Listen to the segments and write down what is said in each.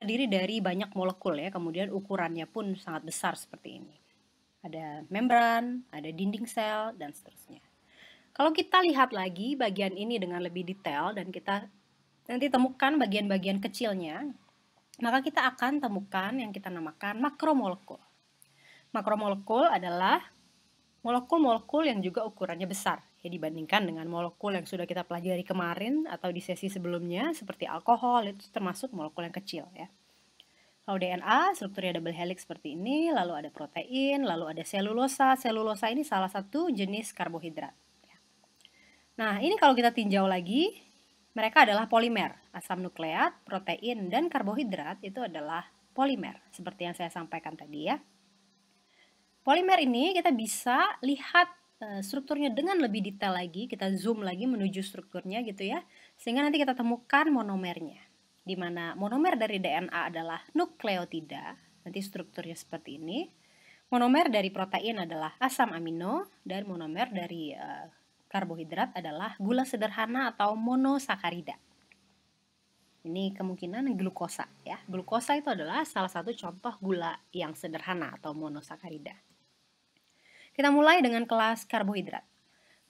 terdiri dari banyak molekul ya, kemudian ukurannya pun sangat besar seperti ini. Ada membran, ada dinding sel, dan seterusnya. Kalau kita lihat lagi bagian ini dengan lebih detail dan kita nanti temukan bagian-bagian kecilnya, maka kita akan temukan yang kita namakan makromolekul. Makromolekul adalah molekul-molekul yang juga ukurannya besar. Ya, dibandingkan dengan molekul yang sudah kita pelajari kemarin atau di sesi sebelumnya seperti alkohol itu termasuk molekul yang kecil ya. Kalau DNA strukturnya double helix seperti ini, lalu ada protein, lalu ada selulosa. Selulosa ini salah satu jenis karbohidrat. Ya. Nah, ini kalau kita tinjau lagi, mereka adalah polimer. Asam nukleat, protein, dan karbohidrat itu adalah polimer, seperti yang saya sampaikan tadi ya. Polimer ini kita bisa lihat Eh, strukturnya dengan lebih detail lagi, kita zoom lagi menuju strukturnya gitu ya, sehingga nanti kita temukan monomernya, di mana monomer dari DNA adalah nukleotida, nanti strukturnya seperti ini. Monomer dari protein adalah asam amino dan monomer dari uh, karbohidrat adalah gula sederhana atau monosakarida. Ini kemungkinan glukosa ya. Glukosa itu adalah salah satu contoh gula yang sederhana atau monosakarida. Kita mulai dengan kelas karbohidrat.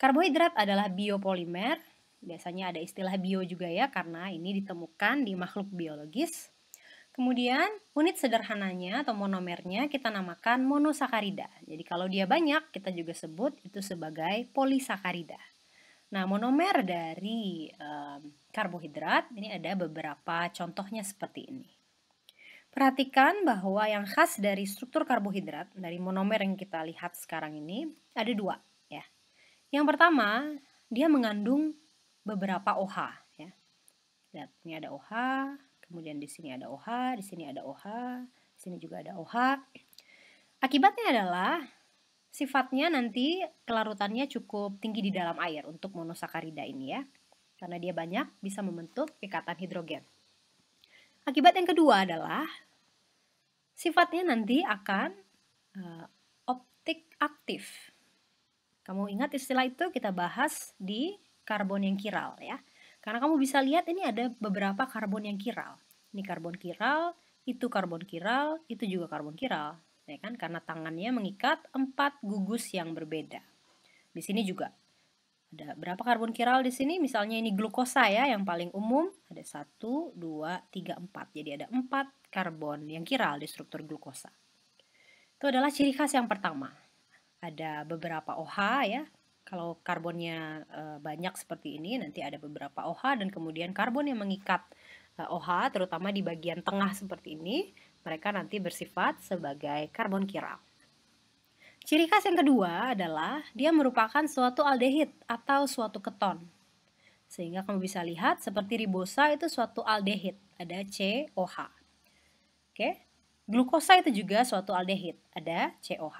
Karbohidrat adalah biopolimer, biasanya ada istilah bio juga ya karena ini ditemukan di makhluk biologis. Kemudian unit sederhananya atau monomernya kita namakan monosakarida. Jadi kalau dia banyak kita juga sebut itu sebagai polisakarida. Nah, monomer dari um, karbohidrat ini ada beberapa contohnya seperti ini. Perhatikan bahwa yang khas dari struktur karbohidrat dari monomer yang kita lihat sekarang ini ada dua ya. Yang pertama, dia mengandung beberapa OH ya. Lihat, ini ada OH, kemudian di sini ada OH, di sini ada OH, di sini juga ada OH. Akibatnya adalah sifatnya nanti kelarutannya cukup tinggi di dalam air untuk monosakarida ini ya. Karena dia banyak bisa membentuk ikatan hidrogen. Akibat yang kedua adalah sifatnya nanti akan uh, optik aktif. Kamu ingat istilah itu kita bahas di karbon yang kiral ya. Karena kamu bisa lihat ini ada beberapa karbon yang kiral. Ini karbon kiral, itu karbon kiral, itu juga karbon kiral. Ya kan? Karena tangannya mengikat empat gugus yang berbeda. Di sini juga ada berapa karbon kiral di sini? Misalnya ini glukosa ya yang paling umum. Ada 1, 2, 3, 4. Jadi ada 4 karbon yang kiral di struktur glukosa. Itu adalah ciri khas yang pertama. Ada beberapa OH ya. Kalau karbonnya eh, banyak seperti ini nanti ada beberapa OH dan kemudian karbon yang mengikat OH terutama di bagian tengah seperti ini. Mereka nanti bersifat sebagai karbon kiral. Ciri khas yang kedua adalah dia merupakan suatu aldehid atau suatu keton. Sehingga kamu bisa lihat seperti ribosa itu suatu aldehid, ada COH. Oke. Glukosa itu juga suatu aldehid, ada COH.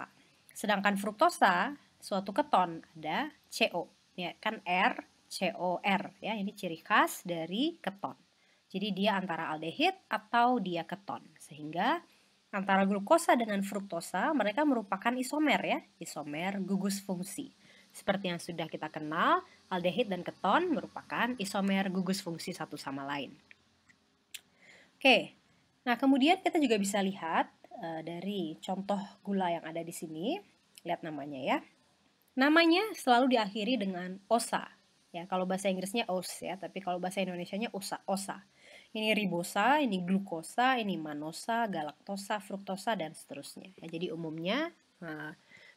Sedangkan fruktosa suatu keton, ada CO. Ya, kan R, COR ya. Ini ciri khas dari keton. Jadi dia antara aldehid atau dia keton. Sehingga Antara glukosa dengan fruktosa, mereka merupakan isomer ya, isomer gugus fungsi. Seperti yang sudah kita kenal, aldehid dan keton merupakan isomer gugus fungsi satu sama lain. Oke, nah kemudian kita juga bisa lihat e, dari contoh gula yang ada di sini. Lihat namanya ya. Namanya selalu diakhiri dengan osa. Ya, kalau bahasa Inggrisnya os ya, tapi kalau bahasa Indonesia nya osa, osa. Ini ribosa, ini glukosa, ini manosa, galaktosa, fruktosa, dan seterusnya. Ya, jadi umumnya eh,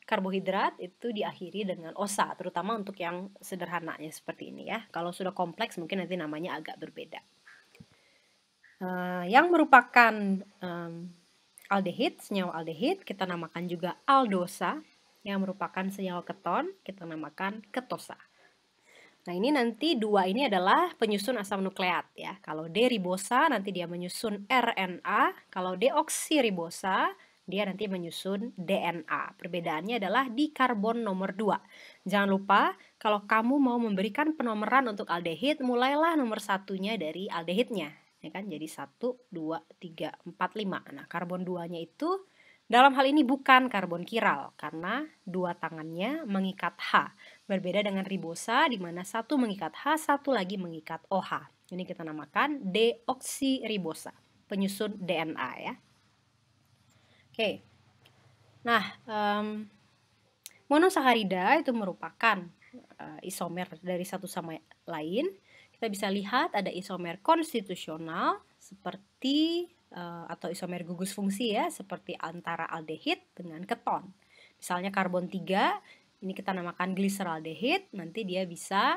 karbohidrat itu diakhiri dengan osa, terutama untuk yang sederhananya seperti ini ya. Kalau sudah kompleks mungkin nanti namanya agak berbeda. Eh, yang merupakan um, aldehid, senyawa aldehid, kita namakan juga aldosa, yang merupakan senyawa keton, kita namakan ketosa. Nah ini nanti dua ini adalah penyusun asam nukleat ya. Kalau D ribosa nanti dia menyusun RNA, kalau deoksiribosa dia nanti menyusun DNA. Perbedaannya adalah di karbon nomor 2. Jangan lupa kalau kamu mau memberikan penomoran untuk aldehid, mulailah nomor satunya dari aldehidnya. Ya kan? Jadi 1, 2, 3, 4, 5. Nah, karbon 2-nya itu dalam hal ini bukan karbon kiral karena dua tangannya mengikat H. Berbeda dengan ribosa di mana satu mengikat H, satu lagi mengikat OH. Ini kita namakan deoksiribosa, penyusun DNA ya. Oke. Nah, um, monosakarida itu merupakan uh, isomer dari satu sama lain. Kita bisa lihat ada isomer konstitusional seperti Eh, atau isomer gugus fungsi ya seperti antara aldehid dengan keton. Misalnya karbon 3 ini kita namakan gliseraldehid, nanti dia bisa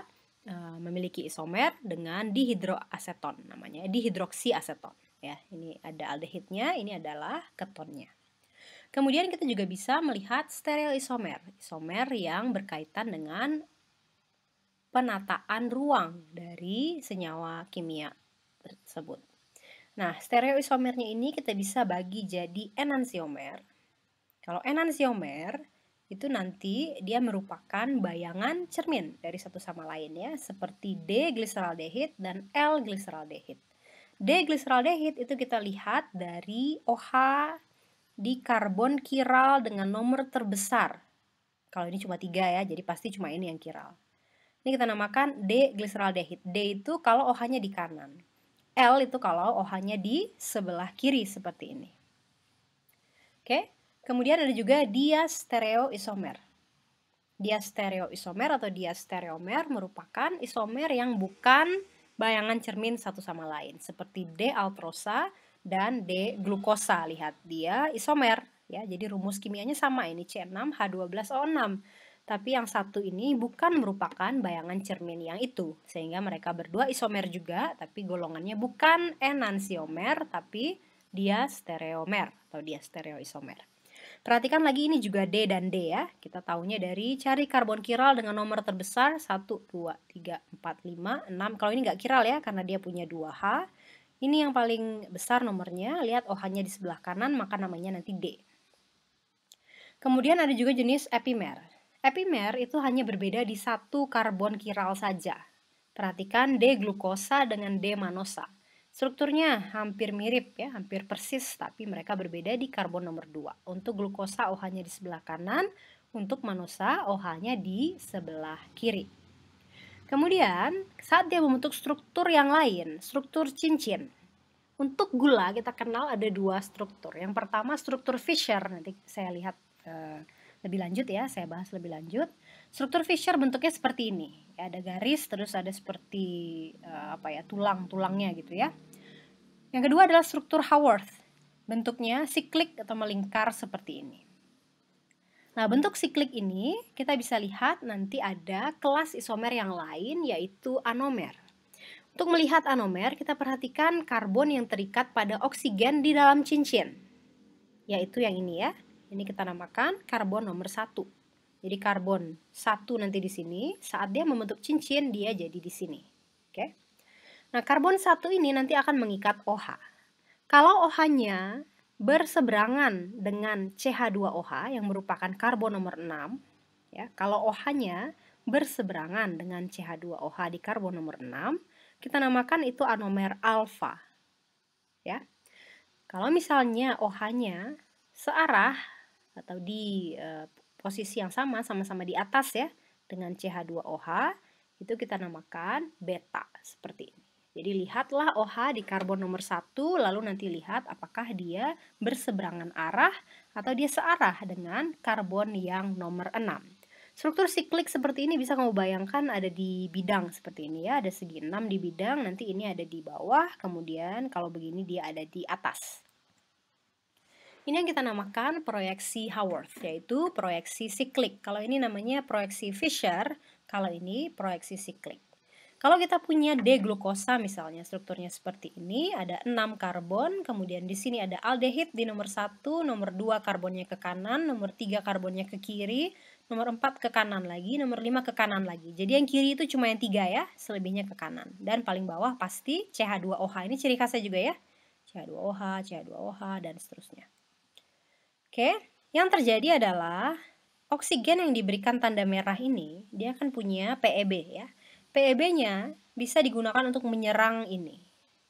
uh, memiliki isomer dengan dihidroaseton namanya, dihidroksiaseton ya. Ini ada aldehidnya, ini adalah ketonnya. Kemudian kita juga bisa melihat steril isomer, isomer yang berkaitan dengan penataan ruang dari senyawa kimia tersebut. Nah, stereoisomernya ini kita bisa bagi jadi enansiomer. Kalau enansiomer itu nanti dia merupakan bayangan cermin dari satu sama lainnya, seperti D gliseraldehid dan L gliseraldehid. D gliseraldehid itu kita lihat dari OH di karbon kiral dengan nomor terbesar. Kalau ini cuma tiga ya, jadi pasti cuma ini yang kiral. Ini kita namakan D gliseraldehid. D itu kalau OH-nya di kanan. L itu kalau OH-nya di sebelah kiri seperti ini. Oke, kemudian ada juga diastereoisomer. Diastereoisomer atau diastereomer merupakan isomer yang bukan bayangan cermin satu sama lain seperti D-altrosa dan D-glukosa. Lihat dia isomer ya. Jadi rumus kimianya sama ini C6H12O6 tapi yang satu ini bukan merupakan bayangan cermin yang itu, sehingga mereka berdua isomer juga, tapi golongannya bukan enansiomer, tapi dia stereomer atau dia stereoisomer. Perhatikan lagi ini juga D dan D ya. Kita tahunya dari cari karbon kiral dengan nomor terbesar 1, 2, 3, 4, 5, 6. Kalau ini nggak kiral ya karena dia punya 2H. Ini yang paling besar nomornya. Lihat OH-nya di sebelah kanan maka namanya nanti D. Kemudian ada juga jenis epimer. Epimer itu hanya berbeda di satu karbon kiral saja. Perhatikan D glukosa dengan D manosa. Strukturnya hampir mirip ya, hampir persis, tapi mereka berbeda di karbon nomor 2. Untuk glukosa OH-nya di sebelah kanan, untuk manosa OH-nya di sebelah kiri. Kemudian, saat dia membentuk struktur yang lain, struktur cincin. Untuk gula kita kenal ada dua struktur. Yang pertama struktur Fischer, nanti saya lihat eh, lebih lanjut ya, saya bahas lebih lanjut. Struktur Fisher bentuknya seperti ini. Ya, ada garis, terus ada seperti uh, apa ya, tulang-tulangnya gitu ya. Yang kedua adalah struktur Haworth. Bentuknya siklik atau melingkar seperti ini. Nah, bentuk siklik ini kita bisa lihat nanti ada kelas isomer yang lain yaitu anomer. Untuk melihat anomer, kita perhatikan karbon yang terikat pada oksigen di dalam cincin. Yaitu yang ini ya. Ini kita namakan karbon nomor satu. Jadi karbon satu nanti di sini, saat dia membentuk cincin, dia jadi di sini. Oke. Nah, karbon satu ini nanti akan mengikat OH. Kalau OH-nya berseberangan dengan CH2OH yang merupakan karbon nomor 6, ya. Kalau OH-nya berseberangan dengan CH2OH di karbon nomor 6, kita namakan itu anomer alfa. Ya. Kalau misalnya OH-nya searah atau di e, posisi yang sama, sama-sama di atas ya, dengan CH2OH, itu kita namakan beta, seperti ini. Jadi lihatlah OH di karbon nomor satu lalu nanti lihat apakah dia berseberangan arah atau dia searah dengan karbon yang nomor 6. Struktur siklik seperti ini bisa kamu bayangkan ada di bidang seperti ini ya, ada segi 6 di bidang, nanti ini ada di bawah, kemudian kalau begini dia ada di atas. Ini yang kita namakan proyeksi Haworth, yaitu proyeksi siklik. Kalau ini namanya proyeksi Fisher, kalau ini proyeksi siklik. Kalau kita punya D glukosa misalnya strukturnya seperti ini, ada 6 karbon, kemudian di sini ada aldehid di nomor 1, nomor 2 karbonnya ke kanan, nomor 3 karbonnya ke kiri, nomor 4 ke kanan lagi, nomor 5 ke kanan lagi. Jadi yang kiri itu cuma yang 3 ya, selebihnya ke kanan. Dan paling bawah pasti CH2OH, ini ciri khasnya juga ya. CH2OH, CH2OH, dan seterusnya. Oke, yang terjadi adalah oksigen yang diberikan tanda merah ini dia akan punya PEB ya. PEB-nya bisa digunakan untuk menyerang ini.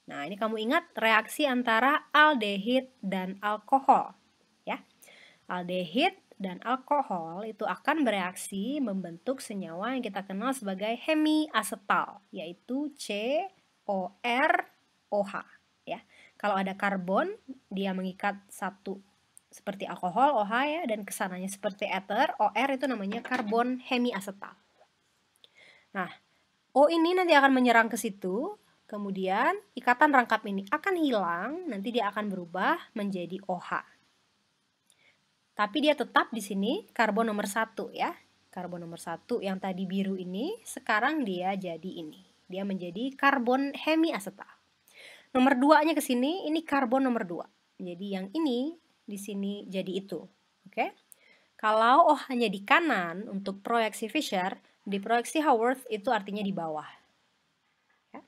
Nah, ini kamu ingat reaksi antara aldehid dan alkohol ya. Aldehid dan alkohol itu akan bereaksi membentuk senyawa yang kita kenal sebagai hemiasetal, yaitu COROH. Ya, kalau ada karbon, dia mengikat satu seperti alkohol OH ya dan kesananya seperti ether OR itu namanya karbon hemiasetal. Nah, O ini nanti akan menyerang ke situ, kemudian ikatan rangkap ini akan hilang, nanti dia akan berubah menjadi OH. Tapi dia tetap di sini karbon nomor satu ya. Karbon nomor satu yang tadi biru ini, sekarang dia jadi ini. Dia menjadi karbon hemiasetal. Nomor 2-nya ke sini, ini karbon nomor dua. Jadi yang ini di sini jadi itu. Oke. Okay? Kalau oh hanya di kanan untuk proyeksi Fisher, di proyeksi Haworth itu artinya di bawah. Ya.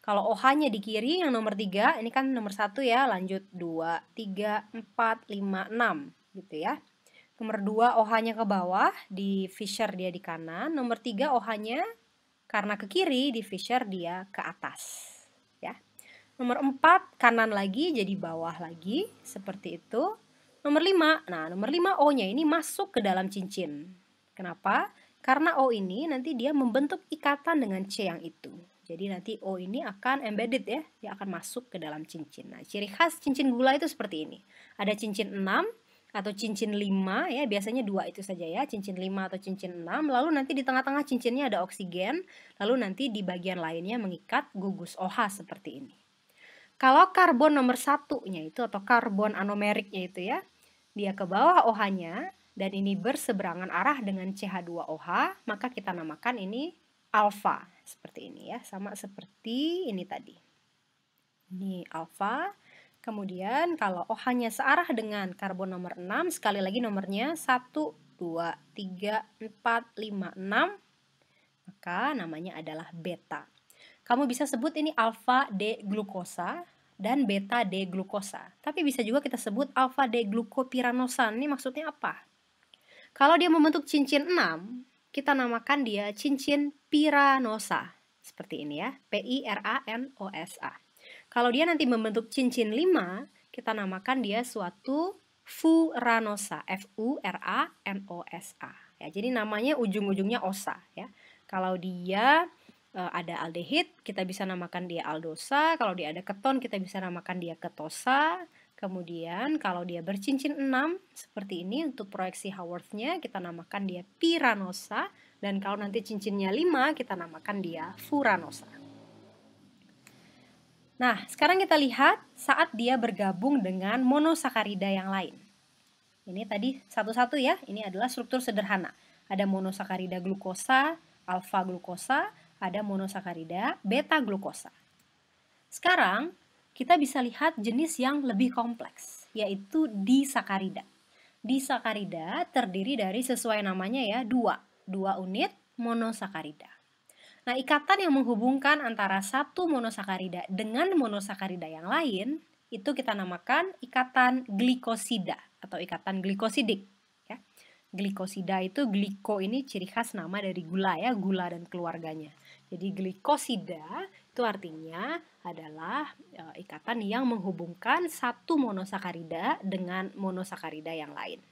Kalau oh hanya di kiri yang nomor 3, ini kan nomor 1 ya, lanjut 2, 3, 4, 5, 6 gitu ya. Nomor 2 OH-nya ke bawah, di Fisher dia di kanan. Nomor 3 OH-nya karena ke kiri, di Fisher dia ke atas. Nomor 4 kanan lagi jadi bawah lagi seperti itu. Nomor 5. Nah, nomor 5 O-nya ini masuk ke dalam cincin. Kenapa? Karena O ini nanti dia membentuk ikatan dengan C yang itu. Jadi nanti O ini akan embedded ya, dia akan masuk ke dalam cincin. Nah, ciri khas cincin gula itu seperti ini. Ada cincin 6 atau cincin 5 ya, biasanya dua itu saja ya, cincin 5 atau cincin 6. Lalu nanti di tengah-tengah cincinnya ada oksigen, lalu nanti di bagian lainnya mengikat gugus OH seperti ini. Kalau karbon nomor satunya itu atau karbon anomeriknya itu ya, dia ke bawah OH-nya dan ini berseberangan arah dengan CH2OH, maka kita namakan ini alfa seperti ini ya, sama seperti ini tadi. Ini alfa. Kemudian kalau OH-nya searah dengan karbon nomor 6, sekali lagi nomornya 1 2 3 4 5 6 maka namanya adalah beta. Kamu bisa sebut ini alfa D glukosa dan beta D glukosa. Tapi bisa juga kita sebut alfa D glukopiranosa. Ini maksudnya apa? Kalau dia membentuk cincin 6, kita namakan dia cincin piranosa. Seperti ini ya, P I R A N O S A. Kalau dia nanti membentuk cincin 5, kita namakan dia suatu furanosa, F U R A N O S A. Ya, jadi namanya ujung-ujungnya osa ya. Kalau dia Eh, ada aldehid, kita bisa namakan dia aldosa. Kalau dia ada keton, kita bisa namakan dia ketosa. Kemudian kalau dia bercincin 6 seperti ini untuk proyeksi Haworth-nya kita namakan dia piranosa dan kalau nanti cincinnya 5 kita namakan dia furanosa. Nah, sekarang kita lihat saat dia bergabung dengan monosakarida yang lain. Ini tadi satu-satu ya, ini adalah struktur sederhana. Ada monosakarida glukosa, alfa glukosa, ada monosakarida, beta glukosa. Sekarang kita bisa lihat jenis yang lebih kompleks, yaitu disakarida. Disakarida terdiri dari sesuai namanya ya, dua, dua unit monosakarida. Nah, ikatan yang menghubungkan antara satu monosakarida dengan monosakarida yang lain itu kita namakan ikatan glikosida atau ikatan glikosidik. Ya. Glikosida itu gliko ini ciri khas nama dari gula ya, gula dan keluarganya. Jadi glikosida itu artinya adalah e, ikatan yang menghubungkan satu monosakarida dengan monosakarida yang lain.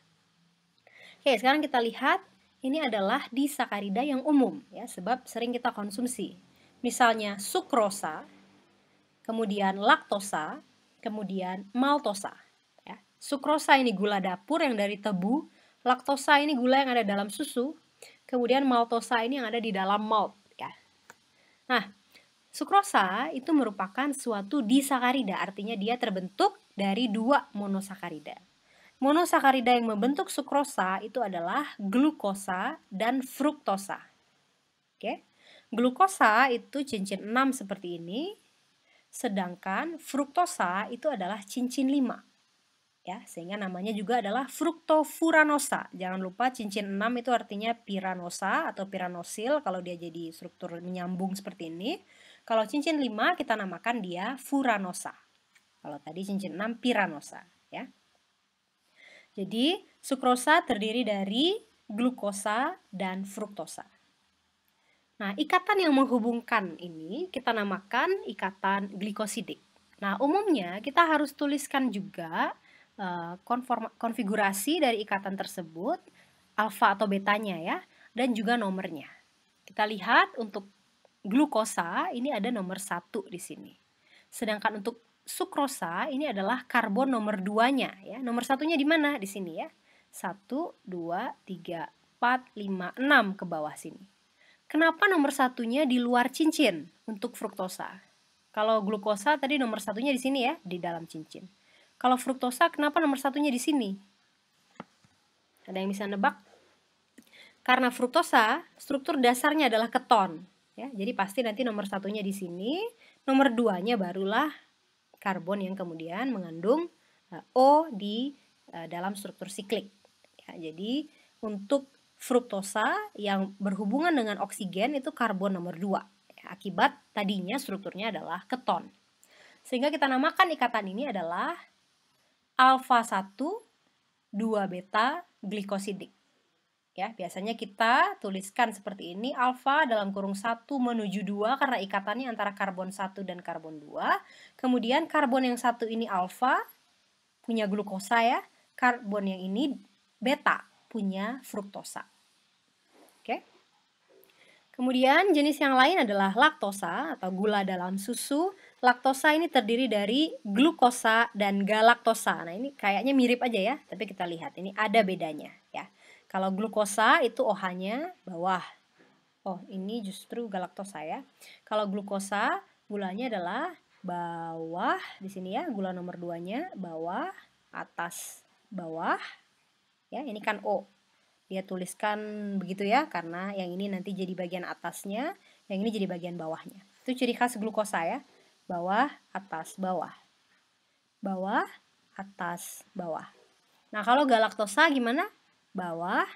Oke, sekarang kita lihat ini adalah disakarida yang umum ya, sebab sering kita konsumsi. Misalnya sukrosa, kemudian laktosa, kemudian maltosa. Ya. Sukrosa ini gula dapur yang dari tebu, laktosa ini gula yang ada dalam susu, kemudian maltosa ini yang ada di dalam malt. Nah, sukrosa itu merupakan suatu disakarida, artinya dia terbentuk dari dua monosakarida. Monosakarida yang membentuk sukrosa itu adalah glukosa dan fruktosa. Oke. Glukosa itu cincin 6 seperti ini, sedangkan fruktosa itu adalah cincin 5 ya sehingga namanya juga adalah fructofuranosa. Jangan lupa cincin 6 itu artinya piranosa atau piranosil kalau dia jadi struktur menyambung seperti ini. Kalau cincin 5 kita namakan dia furanosa. Kalau tadi cincin 6 piranosa ya. Jadi sukrosa terdiri dari glukosa dan fruktosa. Nah, ikatan yang menghubungkan ini kita namakan ikatan glikosidik. Nah, umumnya kita harus tuliskan juga Eh, konform, konfigurasi dari ikatan tersebut, alfa atau betanya ya, dan juga nomornya. Kita lihat untuk glukosa ini ada nomor satu di sini. Sedangkan untuk sukrosa ini adalah karbon nomor duanya ya. Nomor satunya di mana? Di sini ya. satu dua tiga empat lima enam ke bawah sini. Kenapa nomor satunya di luar cincin untuk fruktosa? Kalau glukosa tadi nomor satunya di sini ya, di dalam cincin. Kalau fruktosa, kenapa nomor satunya di sini? Ada yang bisa nebak? Karena fruktosa, struktur dasarnya adalah keton. Ya, jadi pasti nanti nomor satunya di sini, nomor duanya barulah karbon yang kemudian mengandung eh, O di eh, dalam struktur siklik. Ya, jadi untuk fruktosa yang berhubungan dengan oksigen itu karbon nomor dua Ya, akibat tadinya strukturnya adalah keton. Sehingga kita namakan ikatan ini adalah alfa 1, 2 beta glikosidik. Ya, biasanya kita tuliskan seperti ini, alfa dalam kurung 1 menuju 2 karena ikatannya antara karbon 1 dan karbon 2. Kemudian karbon yang satu ini alfa, punya glukosa ya, karbon yang ini beta, punya fruktosa. Oke. Kemudian jenis yang lain adalah laktosa atau gula dalam susu laktosa ini terdiri dari glukosa dan galaktosa. Nah, ini kayaknya mirip aja ya, tapi kita lihat ini ada bedanya ya. Kalau glukosa itu OH-nya bawah. Oh, ini justru galaktosa ya. Kalau glukosa gulanya adalah bawah di sini ya, gula nomor 2-nya bawah, atas, bawah. Ya, ini kan O. Dia tuliskan begitu ya karena yang ini nanti jadi bagian atasnya, yang ini jadi bagian bawahnya. Itu ciri khas glukosa ya bawah, atas, bawah. Bawah, atas, bawah. Nah, kalau galaktosa gimana? Bawah,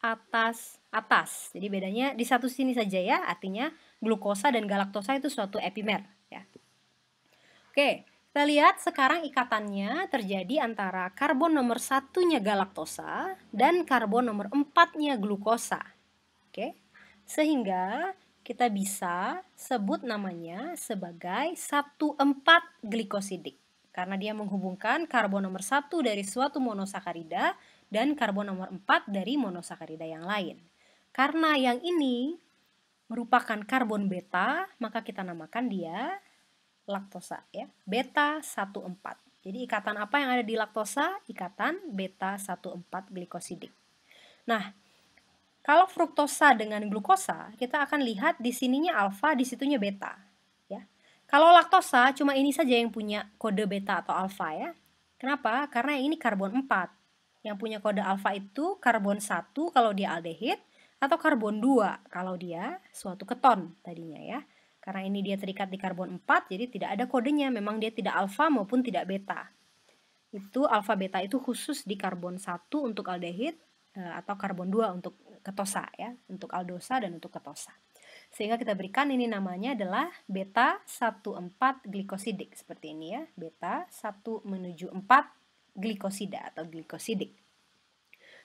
atas, atas. Jadi bedanya di satu sini saja ya, artinya glukosa dan galaktosa itu suatu epimer ya. Oke, kita lihat sekarang ikatannya terjadi antara karbon nomor satunya galaktosa dan karbon nomor empatnya glukosa. Oke. Sehingga kita bisa sebut namanya sebagai 1,4 glikosidik karena dia menghubungkan karbon nomor satu dari suatu monosakarida dan karbon nomor empat dari monosakarida yang lain. Karena yang ini merupakan karbon beta, maka kita namakan dia laktosa ya, beta 14. Jadi ikatan apa yang ada di laktosa? Ikatan beta 14 glikosidik. Nah, kalau fruktosa dengan glukosa, kita akan lihat di sininya alfa, di situnya beta. Ya. Kalau laktosa, cuma ini saja yang punya kode beta atau alfa ya. Kenapa? Karena ini karbon 4. Yang punya kode alfa itu karbon 1 kalau dia aldehid, atau karbon 2 kalau dia suatu keton tadinya ya. Karena ini dia terikat di karbon 4, jadi tidak ada kodenya. Memang dia tidak alfa maupun tidak beta. Itu alfa beta itu khusus di karbon 1 untuk aldehid, Eh, atau karbon 2 untuk ketosa ya, untuk aldosa dan untuk ketosa. Sehingga kita berikan ini namanya adalah beta 14 glikosidik seperti ini ya, beta 1 menuju 4 glikosida atau glikosidik.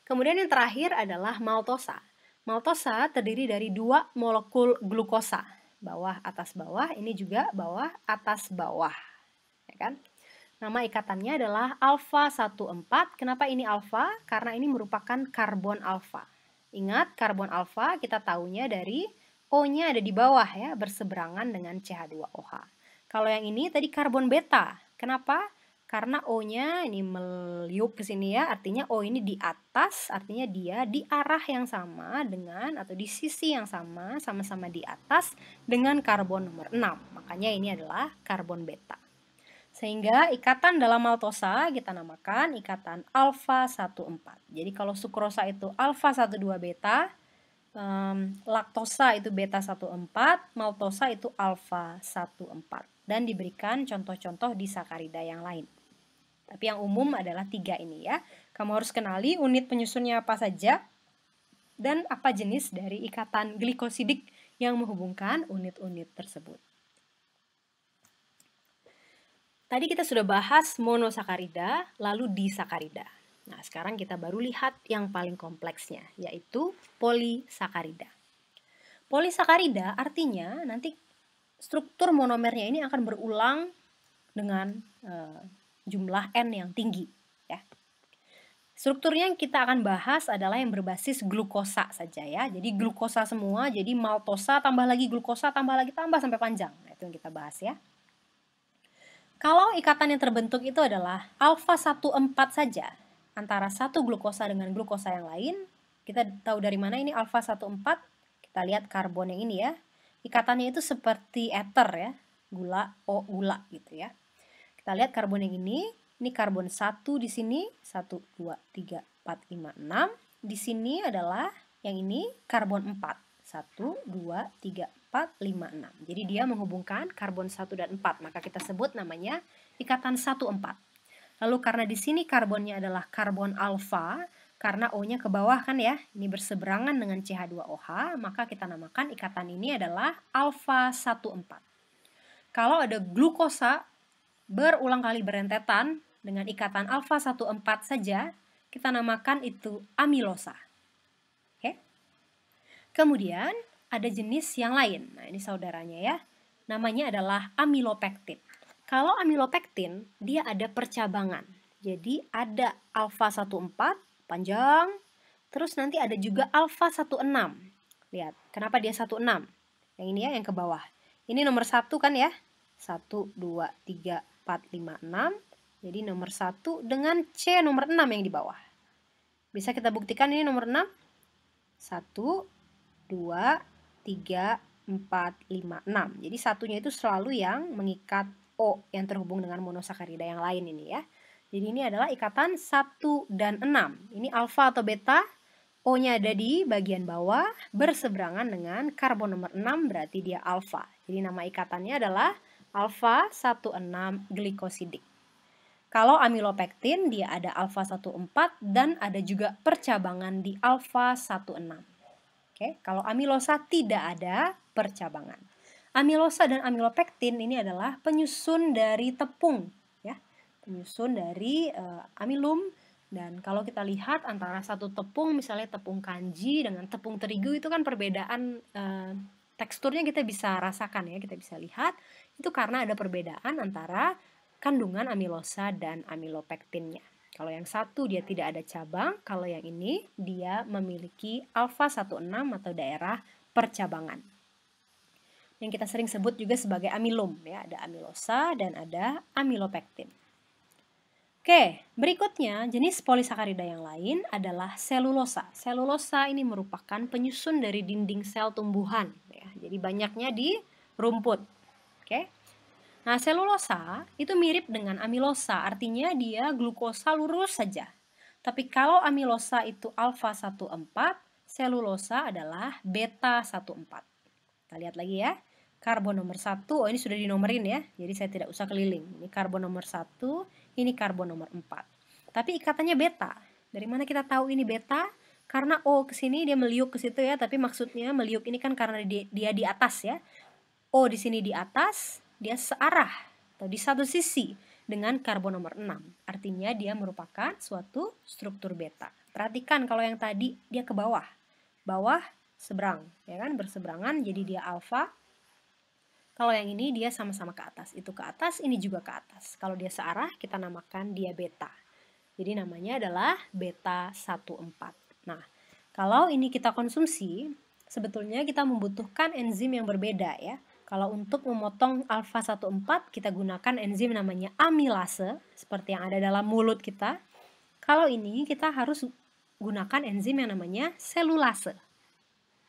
Kemudian yang terakhir adalah maltosa. Maltosa terdiri dari dua molekul glukosa, bawah atas bawah, ini juga bawah atas bawah, ya kan? Nama ikatannya adalah alfa 14. Kenapa ini alfa? Karena ini merupakan karbon alfa. Ingat, karbon alfa kita tahunya dari O-nya ada di bawah ya, berseberangan dengan CH2OH. Kalau yang ini tadi karbon beta. Kenapa? Karena O-nya ini meliup ke sini ya, artinya O ini di atas, artinya dia di arah yang sama dengan atau di sisi yang sama, sama-sama di atas dengan karbon nomor 6. Makanya ini adalah karbon beta. Sehingga ikatan dalam maltosa kita namakan ikatan alfa 14. Jadi kalau sukrosa itu alfa 12 beta, um, laktosa itu beta 14, maltosa itu alfa 14. Dan diberikan contoh-contoh di sakarida yang lain. Tapi yang umum adalah tiga ini ya. Kamu harus kenali unit penyusunnya apa saja dan apa jenis dari ikatan glikosidik yang menghubungkan unit-unit tersebut. Tadi kita sudah bahas monosakarida, lalu disakarida. Nah, sekarang kita baru lihat yang paling kompleksnya, yaitu polisakarida. Polisakarida artinya nanti struktur monomernya ini akan berulang dengan e, jumlah N yang tinggi. Ya. Strukturnya yang kita akan bahas adalah yang berbasis glukosa saja ya. Jadi glukosa semua, jadi maltosa tambah lagi glukosa tambah lagi tambah sampai panjang. Nah, itu yang kita bahas ya. Kalau ikatan yang terbentuk itu adalah alfa 14 saja antara satu glukosa dengan glukosa yang lain, kita tahu dari mana ini alfa 14, kita lihat karbon yang ini ya. Ikatannya itu seperti ether ya, gula O gula gitu ya. Kita lihat karbon yang ini, ini karbon 1 di sini, 1 2 3 4 5 6. Di sini adalah yang ini karbon 4. 1 2 3 456. Jadi dia menghubungkan karbon 1 dan 4, maka kita sebut namanya ikatan 14. Lalu karena di sini karbonnya adalah karbon alfa, karena O-nya ke bawah kan ya, ini berseberangan dengan CH2OH, maka kita namakan ikatan ini adalah alfa 14. Kalau ada glukosa berulang kali berentetan dengan ikatan alfa 14 saja, kita namakan itu amilosa. Oke. Kemudian ada jenis yang lain. Nah, ini saudaranya ya. Namanya adalah amilopektin. Kalau amilopektin, dia ada percabangan. Jadi ada alfa 14 panjang, terus nanti ada juga alfa 16. Lihat, kenapa dia 16? Yang ini ya, yang ke bawah. Ini nomor 1 kan ya? 1 2 3 4 5 6. Jadi nomor 1 dengan C nomor 6 yang di bawah. Bisa kita buktikan ini nomor 6. 1 2 3 3, 4, 5, 6. Jadi satunya itu selalu yang mengikat O yang terhubung dengan monosakarida yang lain ini ya. Jadi ini adalah ikatan 1 dan 6. Ini alfa atau beta, O-nya ada di bagian bawah, berseberangan dengan karbon nomor 6 berarti dia alfa. Jadi nama ikatannya adalah alfa 16 glikosidik. Kalau amilopektin dia ada alfa 14 dan ada juga percabangan di alfa 16. Oke, kalau amilosa tidak ada percabangan. Amilosa dan amilopektin ini adalah penyusun dari tepung, ya, penyusun dari uh, eh, amilum. Dan kalau kita lihat antara satu tepung, misalnya tepung kanji dengan tepung terigu itu kan perbedaan uh, teksturnya kita bisa rasakan ya, kita bisa lihat itu karena ada perbedaan antara kandungan amilosa dan amilopektinnya. Kalau yang satu dia tidak ada cabang, kalau yang ini dia memiliki alfa 16 atau daerah percabangan. Yang kita sering sebut juga sebagai amilum, ya, ada amilosa dan ada amilopektin. Oke, berikutnya jenis polisakarida yang lain adalah selulosa. Selulosa ini merupakan penyusun dari dinding sel tumbuhan ya. Jadi banyaknya di rumput. Oke. Nah, selulosa itu mirip dengan amilosa, artinya dia glukosa lurus saja. Tapi kalau amilosa itu alfa 14, selulosa adalah beta 14. Kita lihat lagi ya. Karbon nomor 1, oh ini sudah dinomerin ya, jadi saya tidak usah keliling. Ini karbon nomor 1, ini karbon nomor 4. Tapi ikatannya beta. Dari mana kita tahu ini beta? Karena O oh, ke sini dia meliuk ke situ ya, tapi maksudnya meliuk ini kan karena dia, di atas ya. O oh, di sini di atas, dia searah atau di satu sisi dengan karbon nomor 6. Artinya dia merupakan suatu struktur beta. Perhatikan kalau yang tadi dia ke bawah. Bawah seberang, ya kan? Berseberangan jadi dia alfa. Kalau yang ini dia sama-sama ke atas. Itu ke atas, ini juga ke atas. Kalau dia searah kita namakan dia beta. Jadi namanya adalah beta 14. Nah, kalau ini kita konsumsi, sebetulnya kita membutuhkan enzim yang berbeda ya kalau untuk memotong alfa 14 kita gunakan enzim namanya amilase seperti yang ada dalam mulut kita. Kalau ini kita harus gunakan enzim yang namanya selulase.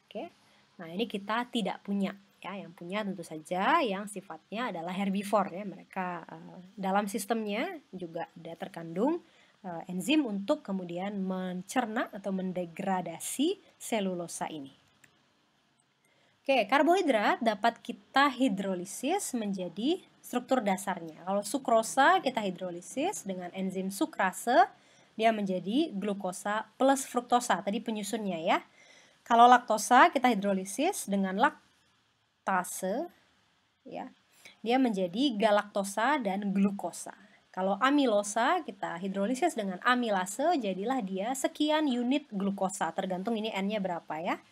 Oke. Nah, ini kita tidak punya ya yang punya tentu saja yang sifatnya adalah herbivore ya mereka eh, dalam sistemnya juga ada terkandung eh, enzim untuk kemudian mencerna atau mendegradasi selulosa ini Oke, karbohidrat dapat kita hidrolisis menjadi struktur dasarnya. Kalau sukrosa kita hidrolisis dengan enzim sukrase, dia menjadi glukosa plus fruktosa, tadi penyusunnya ya. Kalau laktosa kita hidrolisis dengan laktase, ya, dia menjadi galaktosa dan glukosa. Kalau amilosa kita hidrolisis dengan amilase, jadilah dia sekian unit glukosa, tergantung ini N-nya berapa ya.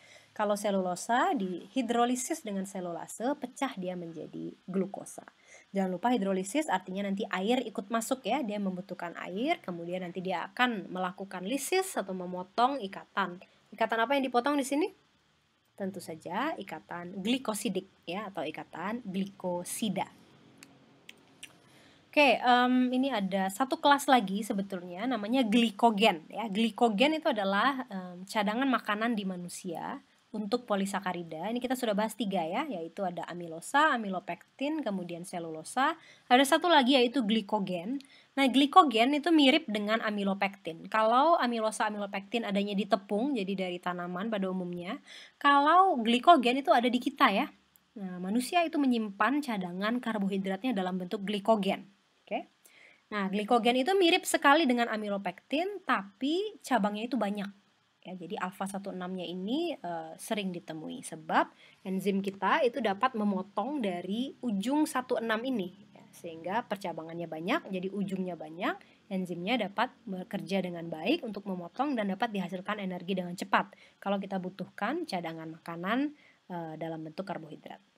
Kalau selulosa dihidrolisis dengan selulase, pecah dia menjadi glukosa. Jangan lupa hidrolisis artinya nanti air ikut masuk ya, dia membutuhkan air, kemudian nanti dia akan melakukan lisis atau memotong ikatan. Ikatan apa yang dipotong di sini? Tentu saja ikatan glikosidik ya atau ikatan glikosida. Oke, um, ini ada satu kelas lagi sebetulnya namanya glikogen ya. Glikogen itu adalah um, cadangan makanan di manusia untuk polisakarida, ini kita sudah bahas tiga ya, yaitu ada amilosa, amilopektin, kemudian selulosa. Ada satu lagi yaitu glikogen. Nah, glikogen itu mirip dengan amilopektin. Kalau amilosa amilopektin adanya di tepung, jadi dari tanaman pada umumnya. Kalau glikogen itu ada di kita ya. Nah, manusia itu menyimpan cadangan karbohidratnya dalam bentuk glikogen. Oke. Nah, glikogen itu mirip sekali dengan amilopektin, tapi cabangnya itu banyak. Ya, jadi alfa 16-nya ini uh, sering ditemui sebab enzim kita itu dapat memotong dari ujung 16 ini ya, sehingga percabangannya banyak, jadi ujungnya banyak, enzimnya dapat bekerja dengan baik untuk memotong dan dapat dihasilkan energi dengan cepat kalau kita butuhkan cadangan makanan uh, dalam bentuk karbohidrat.